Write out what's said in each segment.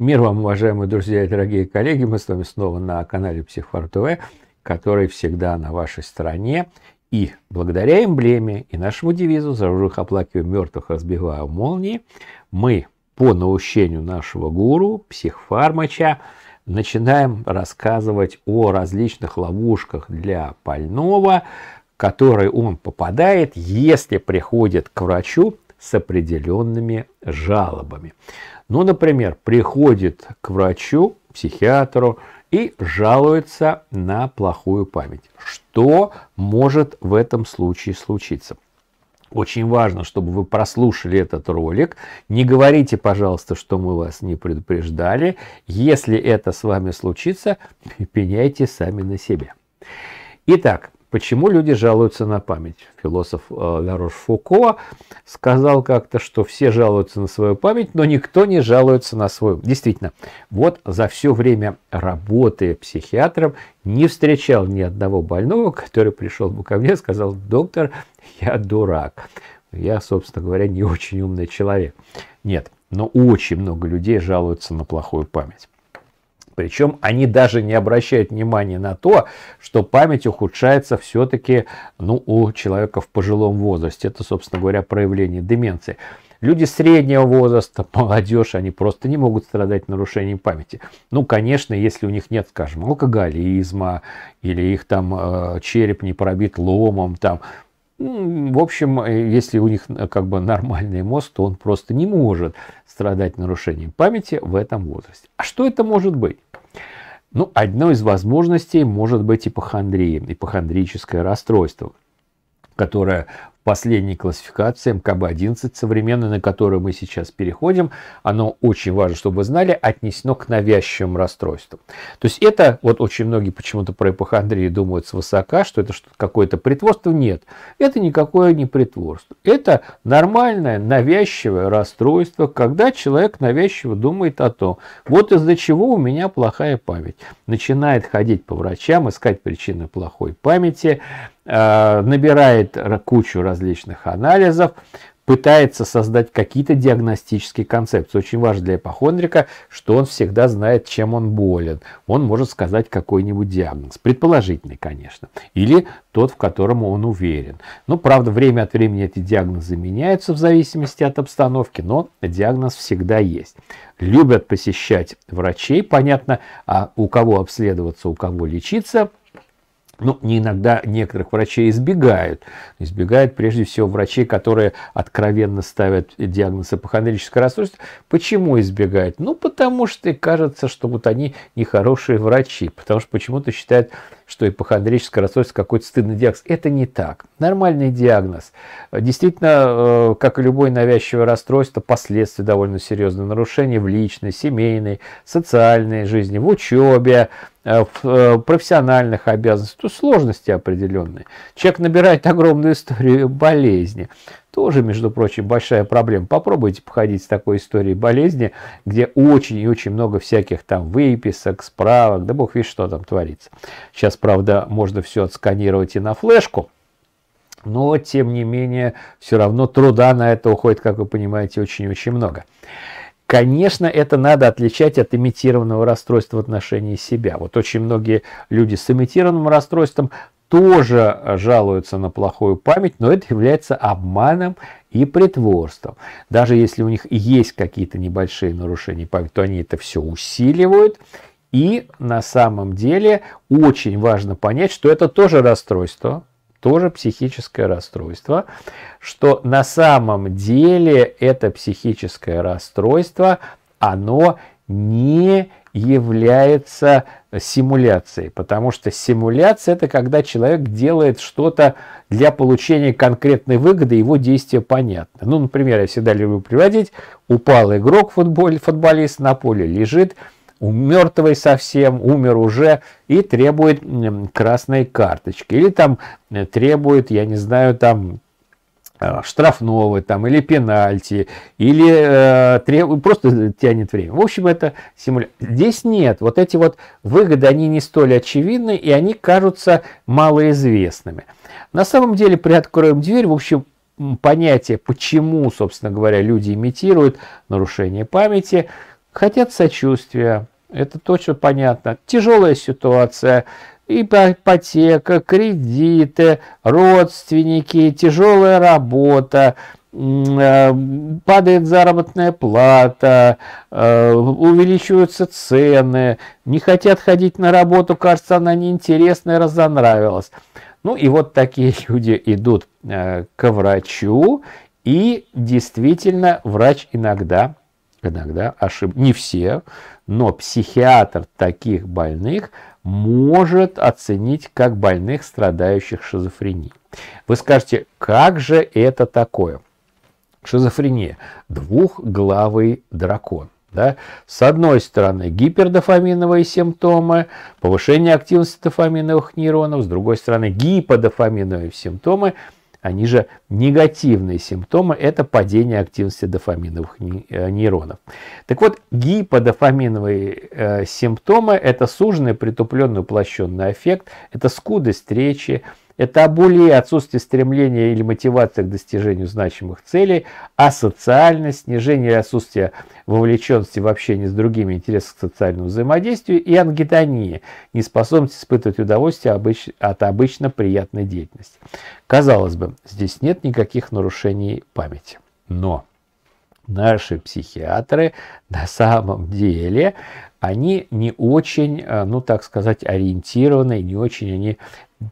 Мир вам, уважаемые друзья и дорогие коллеги. Мы с вами снова на канале Психфар ТВ, который всегда на вашей стороне. И благодаря эмблеме и нашему девизу «За ружих оплакиваю мертвых, разбиваю молнии» мы по наущению нашего гуру, психфармача, начинаем рассказывать о различных ловушках для больного, в которые он попадает, если приходит к врачу с определенными жалобами. Ну, например, приходит к врачу, психиатру и жалуется на плохую память. Что может в этом случае случиться? Очень важно, чтобы вы прослушали этот ролик. Не говорите, пожалуйста, что мы вас не предупреждали. Если это с вами случится, пеняйте сами на себя. Итак, Почему люди жалуются на память? Философ Ларош э, Фуко сказал как-то, что все жалуются на свою память, но никто не жалуется на свою. Действительно, вот за все время работы психиатром не встречал ни одного больного, который пришел бы ко мне и сказал, доктор, я дурак. Я, собственно говоря, не очень умный человек. Нет, но очень много людей жалуются на плохую память. Причем они даже не обращают внимания на то, что память ухудшается все-таки ну, у человека в пожилом возрасте. Это, собственно говоря, проявление деменции. Люди среднего возраста, молодежь, они просто не могут страдать нарушением памяти. Ну, конечно, если у них нет, скажем, алкоголизма, или их там э, череп не пробит ломом, там, в общем, э, если у них э, как бы нормальный мозг, то он просто не может страдать нарушением памяти в этом возрасте. А что это может быть? Ну, одной из возможностей может быть ипохондрия, ипохондрическое расстройство, которое последней классификации МКБ-11, современной, на которую мы сейчас переходим, оно очень важно, чтобы вы знали, отнесено к навязчивым расстройствам. То есть это, вот очень многие почему-то про эпохондрии думают свысока, что это какое-то притворство. Нет, это никакое не притворство. Это нормальное навязчивое расстройство, когда человек навязчиво думает о том, вот из-за чего у меня плохая память. Начинает ходить по врачам, искать причины плохой памяти, Э, набирает кучу различных анализов, пытается создать какие-то диагностические концепции. Очень важно для ипохондрика, что он всегда знает, чем он болен. Он может сказать какой-нибудь диагноз, предположительный, конечно, или тот, в котором он уверен. Но ну, правда, время от времени эти диагнозы меняются в зависимости от обстановки, но диагноз всегда есть. Любят посещать врачей, понятно, а у кого обследоваться, у кого лечиться – ну, не иногда некоторых врачей избегают. Избегают прежде всего врачей, которые откровенно ставят диагноз апохондрическое расстройство. Почему избегают? Ну, потому что кажется, что вот они нехорошие врачи, потому что почему-то считают, что ипохондрическое расстройство какой-то стыдный диагноз. Это не так. Нормальный диагноз. Действительно, э, как и любое навязчивое расстройство, последствия довольно серьезные нарушения в личной, семейной, социальной жизни, в учебе, в э, э, профессиональных обязанностях то сложности определенные. Человек набирает огромную историю болезни. Тоже, между прочим, большая проблема. Попробуйте походить с такой историей болезни, где очень и очень много всяких там выписок, справок, да бог видит, что там творится. Сейчас, правда, можно все отсканировать и на флешку, но, тем не менее, все равно труда на это уходит, как вы понимаете, очень-очень много. Конечно, это надо отличать от имитированного расстройства в отношении себя. Вот очень многие люди с имитированным расстройством тоже жалуются на плохую память, но это является обманом и притворством. Даже если у них есть какие-то небольшие нарушения памяти, то они это все усиливают. И на самом деле очень важно понять, что это тоже расстройство, тоже психическое расстройство, что на самом деле это психическое расстройство, оно не является симуляцией, потому что симуляция это когда человек делает что-то для получения конкретной выгоды, его действие понятно. Ну, например, я всегда люблю приводить, упал игрок футбол, футболист на поле, лежит, у мертвый совсем, умер уже, и требует красной карточки. Или там э, требует, я не знаю, там э, штрафного там или пенальти или э, треб... просто тянет время в общем это симуля... здесь нет вот эти вот выгоды они не столь очевидны и они кажутся малоизвестными на самом деле приоткроем дверь в общем понятие почему собственно говоря люди имитируют нарушение памяти хотят сочувствия, это точно понятно. Тяжелая ситуация, ипотека, кредиты, родственники, тяжелая работа, э, падает заработная плата, э, увеличиваются цены, не хотят ходить на работу, кажется, она неинтересная, разонравилась. Ну и вот такие люди идут э, к врачу, и действительно врач иногда иногда ошиб... не все, но психиатр таких больных может оценить как больных, страдающих шизофренией. Вы скажете, как же это такое? Шизофрения. Двухглавый дракон. Да? С одной стороны гипердофаминовые симптомы, повышение активности дофаминовых нейронов, с другой стороны гиподофаминовые симптомы – они же негативные симптомы – это падение активности дофаминовых э, нейронов. Так вот, гиподофаминовые э, симптомы – это суженный, притупленный, уплощенный эффект, это скудость речи, это обулие, отсутствие стремления или мотивации к достижению значимых целей, асоциальность, снижение или отсутствие вовлеченности в общение с другими, интерес к социальному взаимодействию и ангидония, неспособность испытывать удовольствие от обычно приятной деятельности. Казалось бы, здесь нет никаких нарушений памяти. Но наши психиатры на самом деле они не очень, э, ну так сказать, ориентированы, не очень они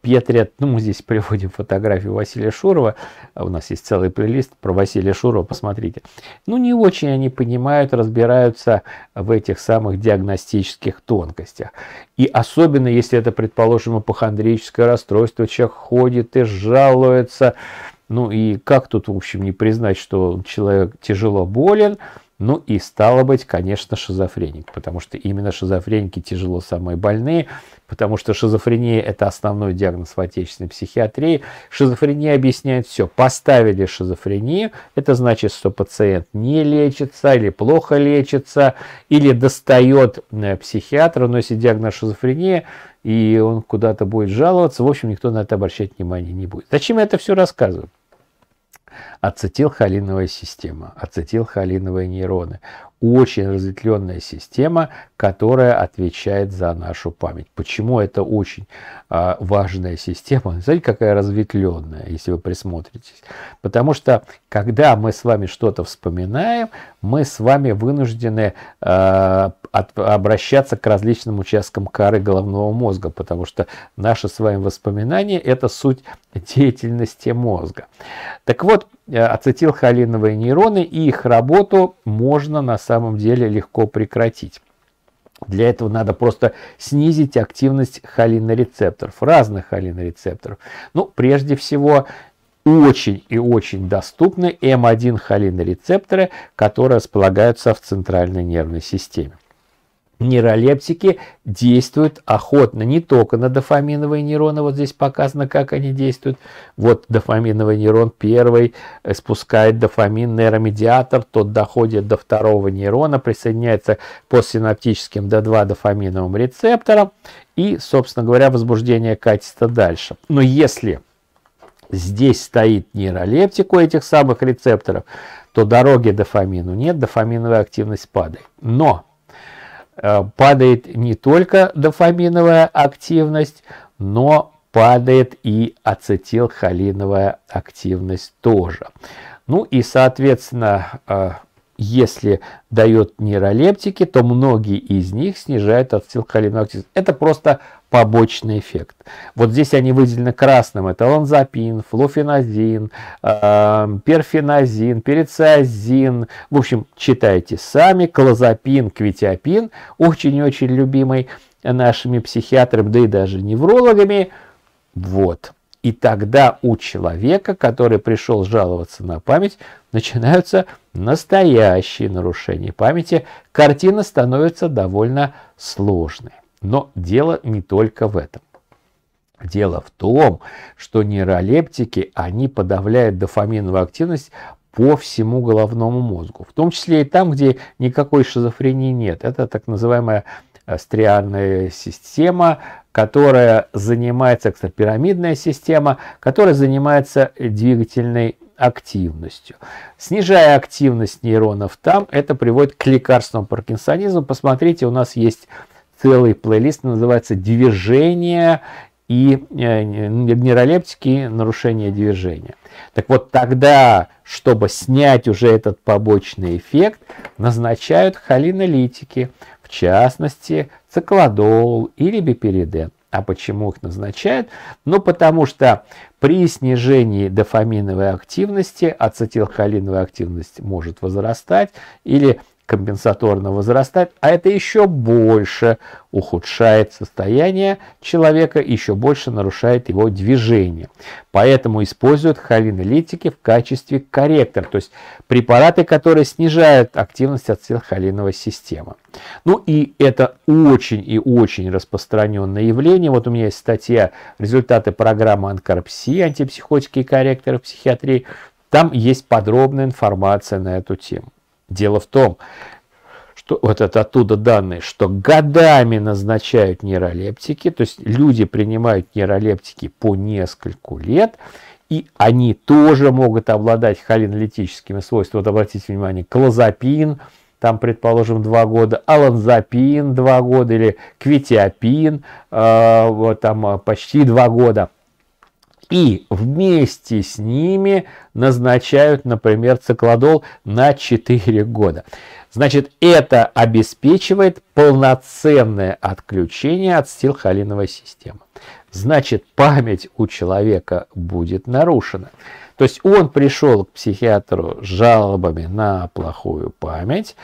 Петрят, ну мы здесь приводим фотографию Василия Шурова, а у нас есть целый плейлист про Василия Шурова, посмотрите. Ну не очень они понимают, разбираются в этих самых диагностических тонкостях. И особенно если это, предположим, эпохондрическое расстройство, человек ходит и жалуется, ну и как тут, в общем, не признать, что человек тяжело болен, ну и стало быть, конечно, шизофреник, потому что именно шизофреники тяжело самые больные, потому что шизофрения – это основной диагноз в отечественной психиатрии. Шизофрения объясняет все. Поставили шизофрению – это значит, что пациент не лечится или плохо лечится, или достает э, психиатра, но если диагноз шизофрения, и он куда-то будет жаловаться, в общем, никто на это обращать внимания не будет. Зачем я это все рассказываю? ацетилхолиновая система, ацетилхолиновые нейроны очень разветвленная система, которая отвечает за нашу память. Почему это очень а, важная система? Знаете, какая разветвленная, если вы присмотритесь. Потому что, когда мы с вами что-то вспоминаем, мы с вами вынуждены а, от, обращаться к различным участкам коры головного мозга, потому что наши с вами воспоминания – это суть деятельности мозга. Так вот, э, ацетилхолиновые нейроны и их работу можно на самом самом деле легко прекратить. Для этого надо просто снизить активность холинорецепторов, разных холинорецепторов. Ну, прежде всего, очень и очень доступны М1 эм холинорецепторы, которые располагаются в центральной нервной системе нейролептики действуют охотно не только на дофаминовые нейроны, вот здесь показано, как они действуют. Вот дофаминовый нейрон первый э, спускает дофамин нейромедиатор, тот доходит до второго нейрона, присоединяется постсинаптическим до 2 дофаминовым рецепторам и, собственно говоря, возбуждение катится дальше. Но если здесь стоит нейролептик у этих самых рецепторов, то дороги дофамину нет, дофаминовая активность падает. Но Э, падает не только дофаминовая активность, но падает и ацетилхолиновая активность тоже. Ну и, соответственно, э, если дают нейролептики, то многие из них снижают ацетилхолиновую активность. Это просто побочный эффект. Вот здесь они выделены красным. Это ланзапин, флофеназин, э, эм, перфеназин, перициазин. В общем, читайте сами. Клозапин, квитиопин, очень-очень любимый нашими психиатрами, да и даже неврологами. Вот. И тогда у человека, который пришел жаловаться на память, начинаются настоящие нарушения памяти. Картина становится довольно сложной. Но дело не только в этом. Дело в том, что нейролептики, они подавляют дофаминовую активность по всему головному мозгу, в том числе и там, где никакой шизофрении нет. Это так называемая э, стриальная система, которая занимается, кстати, пирамидная система, которая занимается двигательной активностью. Снижая активность нейронов там, это приводит к лекарственному паркинсонизму. Посмотрите, у нас есть целый плейлист, называется «Движение и э, нейролептики, нарушение движения». Так вот, тогда, чтобы снять уже этот побочный эффект, назначают холинолитики, в частности, циклодол или бипериден. А почему их назначают? Ну, потому что при снижении дофаминовой активности ацетилхолиновая активность может возрастать или компенсаторно возрастать, а это еще больше ухудшает состояние человека, еще больше нарушает его движение. Поэтому используют холинолитики в качестве корректора, то есть препараты, которые снижают активность ацетилхолиновой системы. Ну и это очень и очень распространенное явление. Вот у меня есть статья «Результаты программы онкоропсии, антипсихотики и корректоры в психиатрии». Там есть подробная информация на эту тему. Дело в том, что вот это оттуда данные, что годами назначают нейролептики, то есть люди принимают нейролептики по нескольку лет, и они тоже могут обладать холинолитическими свойствами. Вот обратите внимание, клозапин, там, предположим, два года, аланзапин два года или квитиапин, э, вот там э, почти два года – и вместе с ними назначают, например, циклодол на 4 года. Значит, это обеспечивает полноценное отключение от стилхолиновой системы. Значит, память у человека будет нарушена. То есть он пришел к психиатру с жалобами на плохую память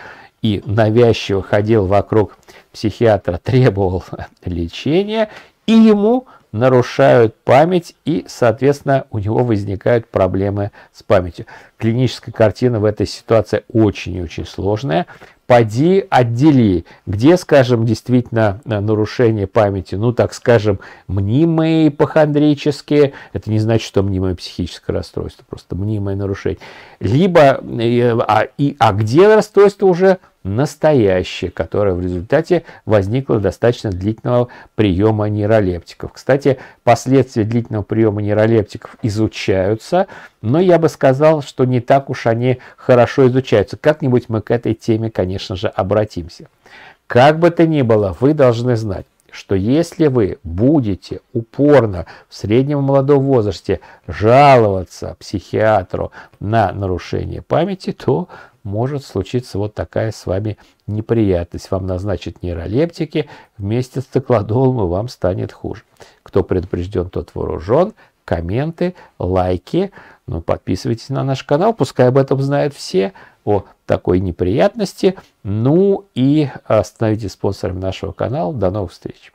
и навязчиво ходил вокруг психиатра, требовал лечения, и ему нарушают память и, соответственно, у него возникают проблемы с памятью. Клиническая картина в этой ситуации очень и очень сложная. Поди отдели, где, скажем, действительно э, нарушение памяти, ну, так скажем, мнимые ипохондрические, это не значит, что мнимое психическое расстройство, просто мнимое нарушение, либо, э, а, и, а где расстройство уже настоящее, которое в результате возникло достаточно длительного приема нейролептиков. Кстати, последствия длительного приема нейролептиков изучаются, но я бы сказал, что не так уж они хорошо изучаются. Как-нибудь мы к этой теме, конечно же, обратимся. Как бы то ни было, вы должны знать, что если вы будете упорно в среднем молодом возрасте жаловаться психиатру на нарушение памяти, то может случиться вот такая с вами неприятность. Вам назначат нейролептики, вместе с циклодолом и вам станет хуже. Кто предупрежден, тот вооружен. Комменты, лайки, ну, подписывайтесь на наш канал, пускай об этом знают все, о такой неприятности. Ну и э, становитесь спонсором нашего канала. До новых встреч!